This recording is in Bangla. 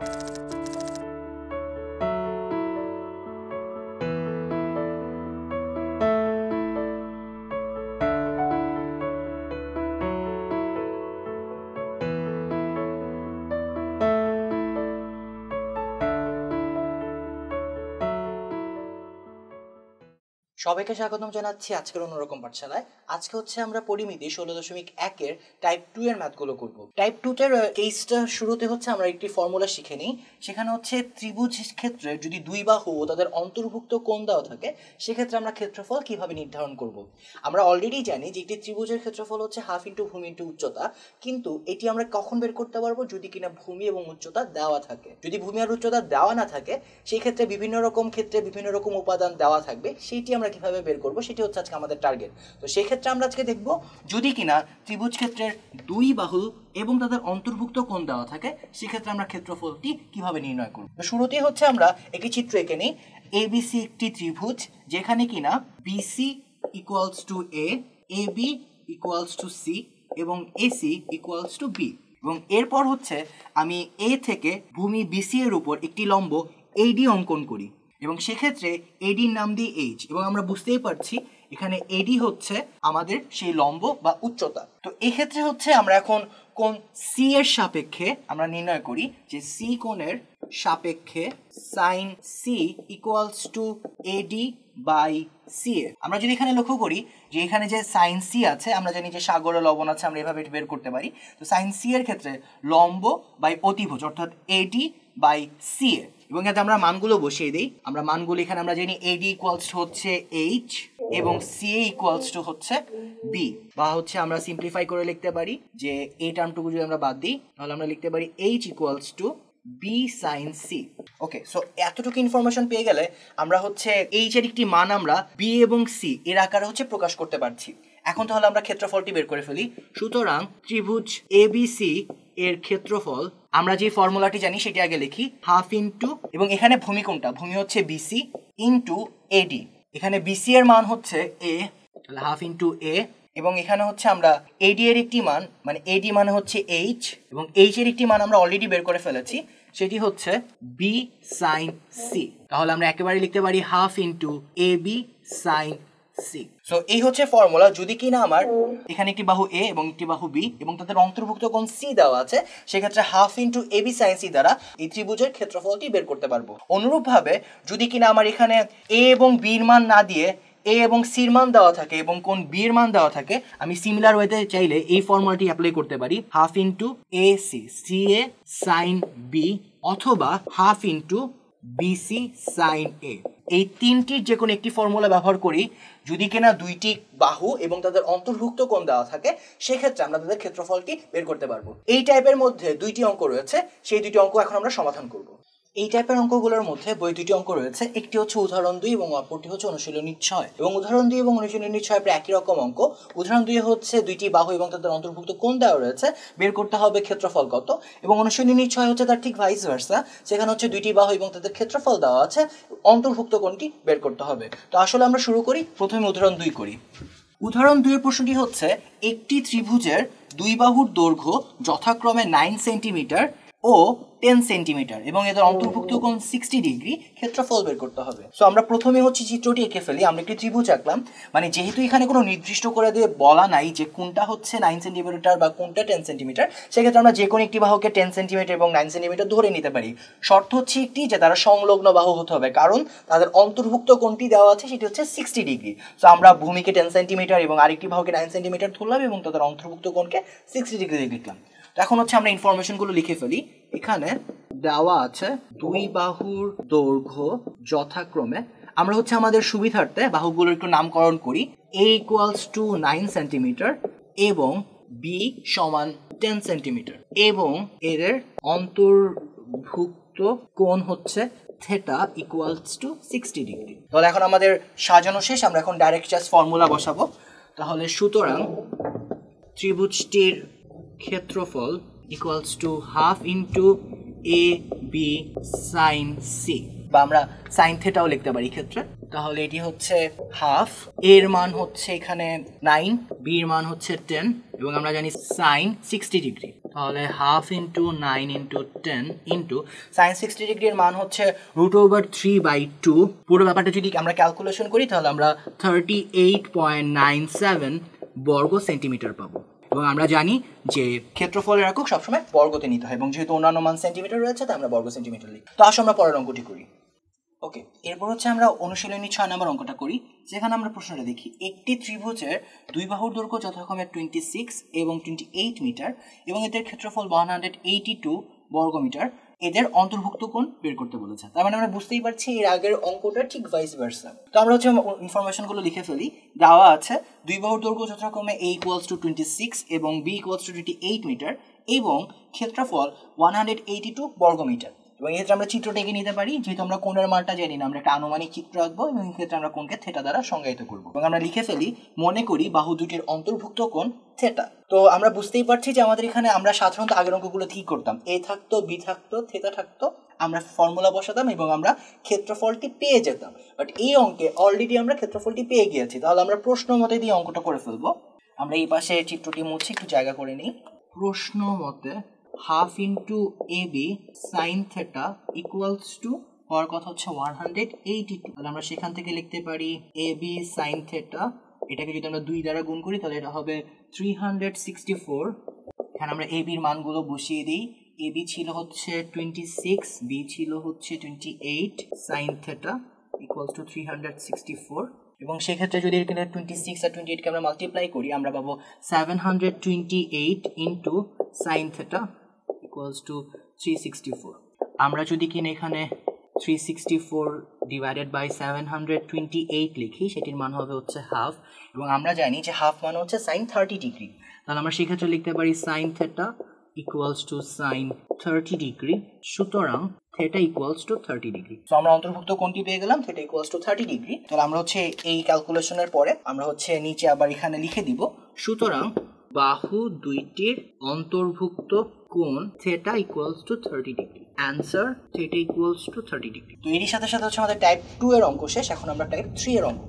Thank you. সবাইকে স্বাগতম জানাচ্ছি আজকের অন্যরকম পাঠশালায় আজকে হচ্ছে আমরা পরিমিতি ষোলো দশমিক একের টাইপ টু এর ম্যাথগুলো করব টাইপ টু টুতে কেসটা শুরুতে হচ্ছে আমরা একটি ফর্মুলা শিখে নিই সেখানে হচ্ছে ত্রিভুজ ক্ষেত্রে যদি দুই বাহু তাদের অন্তর্ভুক্ত কোণ দেওয়া থাকে সেক্ষেত্রে আমরা ক্ষেত্রফল কিভাবে নির্ধারণ করব আমরা অলরেডি জানি যে একটি ত্রিভুজের ক্ষেত্রফল হচ্ছে হাফ ইন্টু ভূমি ইন্টু উচ্চতা কিন্তু এটি আমরা কখন বের করতে পারবো যদি কিনা ভূমি এবং উচ্চতা দেওয়া থাকে যদি ভূমি আর উচ্চতা দেওয়া না থাকে সেই ক্ষেত্রে বিভিন্ন রকম ক্ষেত্রে বিভিন্ন রকম উপাদান দেওয়া থাকবে সেইটি আমরা কিভাবে বের করব সেটি হচ্ছে আজকে আমাদের টার্গেট তো সেই ক্ষেত্রে আমরা আজকে দেখব যদি কিনা ত্রিভুজ ক্ষেত্রের দুই বাহু এবং তাদের অন্তর্ভুক্ত কোণ দেওয়া থাকে সেক্ষেত্রে আমরা ক্ষেত্রফলটি কিভাবে নির্ণয় করব শুরুতেই হচ্ছে আমরা একটি চিত্র এঁকে নিই এবিসি একটি ত্রিভুজ যেখানে কিনা BC equals to A A B equals to C এবং এসি ইকুয়ালস টু বি এবং এরপর হচ্ছে আমি এ থেকে ভূমি বিসি এর উপর একটি লম্ব এইডি অঙ্কন করি এবং সেক্ষেত্রে এডির নাম দিই এইচ এবং আমরা বুঝতেই পারছি এখানে এডি হচ্ছে আমাদের সেই লম্ব বা উচ্চতা তো এক্ষেত্রে হচ্ছে আমরা এখন কোন সি এর সাপেক্ষে আমরা নির্ণয় করি যে সি কোণের সাপেক্ষে sine C equals to AD by C A আমরা যদি এখানে লক্ষ্য করি যে এখানে যে সাইন সি আছে আমরা জানি যে সাগরে লবণ আছে আমরা এভাবে বের করতে পারি তো সাইন সি এর ক্ষেত্রে লম্ব বাই অতিভুজ অর্থাৎ এডি বাই সি এ এবং এতে আমরা মানগুলো বসিয়ে দিই আমরা মানগুলো এখানে আমরা জানি এডি ইকুয়ালস টু হচ্ছে এইচ এবং সি ইকুয়ালস টু হচ্ছে বি বা হচ্ছে আমরা সিম্পলিফাই করে লিখতে পারি যে এই টার্মটুকু যদি আমরা বাদ দিই তাহলে আমরা লিখতে পারি H equals to B sine C okay so এতটুকু ইনফরমেশন পেয়ে গেলে আমরা হচ্ছে এইচ এর একটি মান আমরা বি এবং সি এর আকারে হচ্ছে প্রকাশ করতে পারছি এখন তাহলে আমরা ক্ষেত্রফলটি বের করে ফেলি সুতরাং ত্রিভুজ এবিসি এর ক্ষেত্রফল আমরা যে ফর্মুলাটি জানি সেটি আগে লিখি হাফ ইন্টু এবং এখানে ভূমি কোনটা ভূমি হচ্ছে বিসি ইন্টু এডি এখানে বিসি এর মান হচ্ছে এ তাহলে হাফ ইন্টু এ এবং এখানে হচ্ছে আমরা এডি এর একটি মান মানে এডি মানে হচ্ছে এইচ এবং এইচ এর একটি মান আমরা অলরেডি বের করে ফেলেছি সেটি হচ্ছে বি সাইন সি তাহলে আমরা একেবারে লিখতে পারি half into A B sine C so এই হচ্ছে ফর্মুলা যদি কিনা আমার এখানে একটি বাহু এ এবং একটি বাহু বি এবং তাদের অন্তর্ভুক্ত কোণ সি দেওয়া আছে সেক্ষেত্রে half into A B sine C দ্বারা এই ত্রিভুজের ক্ষেত্রফলটি বের করতে পারবো অনুরূপভাবে যদি কিনা আমার এখানে এ এবং বির মান না দিয়ে এ এবং সির মান দেওয়া থাকে এবং কোন বির মান দেওয়া থাকে আমি সিমিলার ওয়েতে চাইলে এই ফর্মুলাটি অ্যাপ্লাই করতে পারি half into A C C A sine B অথবা half into BC sine A এই তিনটির যে কোনো একটি ফর্মুলা ব্যবহার করি যদি কিনা দুইটি বাহু এবং তাদের অন্তর্ভুক্ত কোণ দেওয়া থাকে সেক্ষেত্রে আমরা তাদের ক্ষেত্রফলটি বের করতে পারবো এই টাইপের মধ্যে দুইটি অঙ্ক রয়েছে সেই দুইটি অঙ্ক এখন আমরা সমাধান করব এই টাইপের অঙ্কগুলোর মধ্যে বই দুটি অঙ্ক রয়েছে একটি হচ্ছে উদাহরণ দুই এবং অপরটি হচ্ছে অনুশীলনী ছয় এবং উদাহরণ দুই এবং অনুশীলনী ছয় প্রায় একই রকম অঙ্ক উদাহরণ দুই হচ্ছে দুইটি বাহু এবং তাদের অন্তর্ভুক্ত কোন দেওয়া রয়েছে বের করতে হবে ক্ষেত্রফল কত এবং অনুশীলনী ছয় হচ্ছে তার ঠিক ভাইস ভার্সা সেখানে হচ্ছে দুইটি বাহু এবং তাদের ক্ষেত্রফল দেওয়া আছে অন্তর্ভুক্ত কোনটি বের করতে হবে তো আসলে আমরা শুরু করি প্রথমে উদাহরণ দুই করি উদাহরণ দুইয়ের প্রশ্নটি হচ্ছে একটি ত্রিভুজের দুই বাহুর দৈর্ঘ্য যথাক্রমে নাইন সেন্টিমিটার ও টেন সেন্টিমিটার এবং এদের অন্তর্ভুক্ত কোণ সিক্সটি ডিগ্রি ক্ষেত্রফল বের করতে হবে সো আমরা প্রথমে হচ্ছে চিত্রটি এঁকে ফেলি আমরা একটি ত্রিভুজ আঁকলাম মানে যেহেতু এখানে কোনো নির্দিষ্ট করে দিয়ে বলা নাই যে কোনটা হচ্ছে নাইন সেন্টিমিটার বা কোনটা টেন সেন্টিমিটার সেক্ষেত্রে আমরা যে কোনো একটি বাহুকে টেন সেন্টিমিটার এবং নাইন সেন্টিমিটার ধরে নিতে পারি শর্ত হচ্ছে একটি যে তারা সংলগ্ন বাহু হতে হবে কারণ তাদের অন্তর্ভুক্ত কোনটি দেওয়া আছে সেটি হচ্ছে সিক্সটি ডিগ্রি সো আমরা ভূমিকে টেন সেন্টিমিটার এবং আরেকটি বাহুকে নাইন সেন্টিমিটার ধরলাম এবং তাদের অন্তর্ভুক্ত কোণকে সিক্সটি ডিগ্রি লিখলাম এখন হচ্ছে আমরা ইনফরমেশনগুলো লিখে ফেলি এখানে দেওয়া আছে দুই বাহুর দৈর্ঘ্য যথাক্রমে আমরা হচ্ছে আমাদের সুবিধার্থে বাহুগুলোর একটু নামকরণ করি A equals to nine centimeter এবং বি সমান টেন সেন্টিমিটার এবং এর অন্তর্ভুক্ত কোণ হচ্ছে theta equals to sixty degree তাহলে এখন আমাদের সাজানো শেষ আমরা এখন ডাইরেক্ট জাস্ট ফর্মুলা বসাবো তাহলে সুতরাং ত্রিভুজটির ক্ষেত্রফল equals to half into A B sine C বা আমরা সাইন থেটাও লিখতে পারি ক্ষেত্রে তাহলে এটি হচ্ছে হাফ এর মান হচ্ছে এখানে নাইন বির মান হচ্ছে টেন এবং আমরা জানি সাইন সিক্সটি ডিগ্রি তাহলে half into nine into ten into sine sixty ডিগ্রির মান হচ্ছে root over three by two পুরো ব্যাপারটা যদি আমরা ক্যালকুলেশন করি তাহলে আমরা thirty eight point nine seven বর্গ সেন্টিমিটার পাবো এবং আমরা জানি যে ক্ষেত্রফলের একক সবসময় বর্গতে নিতে হয় এবং যেহেতু অন্যান্য মান সেন্টিমিটার রয়েছে তাই আমরা বর্গ সেন্টিমিটার লিখি তো আসো আমরা পরের অঙ্কটি করি ওকে এরপর হচ্ছে আমরা অনুশীলনী ছয় নম্বর অঙ্কটা করি যেখানে আমরা প্রশ্নটা দেখি একটি ত্রিভুজের দুই বাহুর দৈর্ঘ্য যথাক্রমে টোয়েন্টি সিক্স এবং টোয়েন্টি এইট মিটার এবং এদের ক্ষেত্রফল ওয়ান হান্ড্রেড এইটি টু বর্গমিটার এদের অন্তর্ভুক্ত কোণ বের করতে বলেছে তার মানে আমরা বুঝতেই পারছি এর আগের অঙ্কটা ঠিক ভাইস ভার্সা তো আমরা হচ্ছে গুলো লিখে ফেলি দেওয়া আছে দুই বাহুর দৈর্ঘ্য যথাক্রমে A equals to twenty six এবং B equals to twenty eight meter এবং ক্ষেত্রফল ওয়ান হান্ড্রেড এইটি টু বর্গমিটার এবং এক্ষেত্রে আমরা চিত্রটাকে নিতে পারি যেহেতু আমরা কোণের মানটা জানি না আমরা একটা আনুমানিক চিত্র আঁকবো এবং এক্ষেত্রে আমরা কোণকে থেটা দ্বারা সংজ্ঞায়িত করবো এবং আমরা লিখে ফেলি মনে করি বাহু দুটির অন্তর্ভুক্ত কোণ থেটা তো আমরা বুঝতেই পারছি যে আমাদের এখানে আমরা সাধারণত আগের অঙ্কগুলো কি করতাম এ থাকতো বি থাকতো থেতা থাকতো আমরা ফর্মুলা বসাতাম এবং আমরা ক্ষেত্রফলটি পেয়ে যেতাম বাট এই অঙ্কে অলরেডি আমরা ক্ষেত্রফলটি পেয়ে গিয়েছি তাহলে আমরা প্রশ্ন মতে দিয়ে অঙ্কটা করে ফেলবো আমরা এই পাশে চিত্রটি মুছে একটু জায়গা করে নিই প্রশ্ন মতে half into A B sine theta equals to হওয়ার কথা হচ্ছে ওয়ান হান্ড্রেড এইটি টু তাহলে আমরা সেখান থেকে লিখতে পারি এ বি সাইন থেটা এটাকে যদি আমরা দুই দ্বারা গুণ করি তাহলে এটা হবে থ্রি হান্ড্রেড সিক্সটি ফোর এখানে আমরা এ বির মানগুলো বসিয়ে দিই এ বি ছিল হচ্ছে টোয়েন্টি সিক্স বি ছিল হচ্ছে twenty eight sine theta equals to three hundred sixty four এবং সেক্ষেত্রে যদি এখানে টোয়েন্টি সিক্স আর টোয়েন্টি এইটকে আমরা মাল্টিপ্লাই করি আমরা পাবো seven hundred twenty eight into sine theta equals to three sixty four আমরা যদি কিনা এখানে three sixty four divided by seven hundred twenty eight লিখি সেটির মান হবে হচ্ছে হাফ এবং আমরা জানি যে হাফ মানে হচ্ছে সাইন থার্টি ডিগ্রি তাহলে আমরা সেক্ষেত্রে লিখতে পারি sine theta equals to sine thirty degree সুতরাং theta equals to thirty degree তো আমরা অন্তর্ভুক্ত কোনটি পেয়ে গেলাম theta equals to thirty degree তাহলে আমরা হচ্ছে এই ক্যালকুলেশনের পরে আমরা হচ্ছে নিচে আবার এখানে লিখে দিব সুতরাং বাহু দুইটির অন্তর্ভুক্ত কোণ theta equals to thirty degree answer theta equals to thirty degree তো এরই সাথে সাথে হচ্ছে আমাদের টাইপ টু এর অঙ্ক শেষ এখন আমরা টাইপ থ্রি এর অঙ্ক